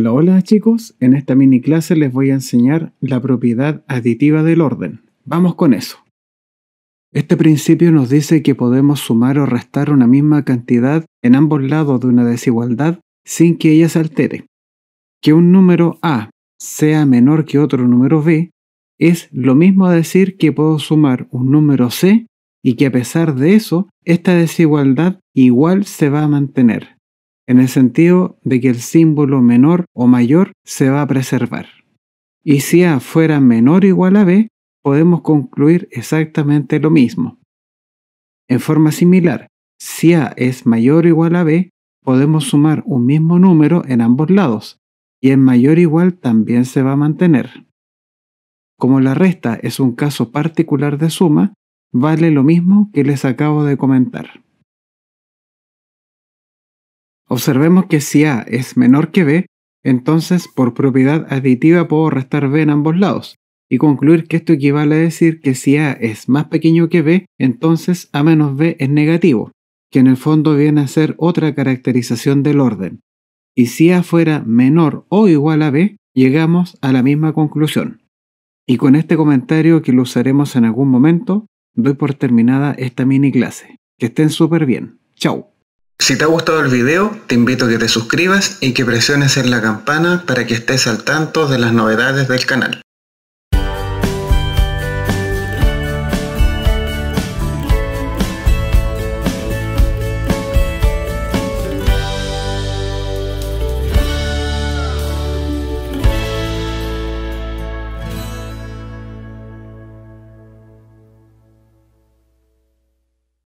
Hola, hola chicos, en esta mini clase les voy a enseñar la propiedad aditiva del orden. Vamos con eso. Este principio nos dice que podemos sumar o restar una misma cantidad en ambos lados de una desigualdad sin que ella se altere. Que un número A sea menor que otro número B es lo mismo decir que puedo sumar un número C y que a pesar de eso, esta desigualdad igual se va a mantener en el sentido de que el símbolo menor o mayor se va a preservar. Y si A fuera menor o igual a B, podemos concluir exactamente lo mismo. En forma similar, si A es mayor o igual a B, podemos sumar un mismo número en ambos lados, y en mayor o igual también se va a mantener. Como la resta es un caso particular de suma, vale lo mismo que les acabo de comentar. Observemos que si A es menor que B, entonces por propiedad aditiva puedo restar B en ambos lados y concluir que esto equivale a decir que si A es más pequeño que B, entonces A menos B es negativo, que en el fondo viene a ser otra caracterización del orden. Y si A fuera menor o igual a B, llegamos a la misma conclusión. Y con este comentario que lo usaremos en algún momento, doy por terminada esta mini clase. Que estén súper bien. Chao. Si te ha gustado el video, te invito a que te suscribas y que presiones en la campana para que estés al tanto de las novedades del canal.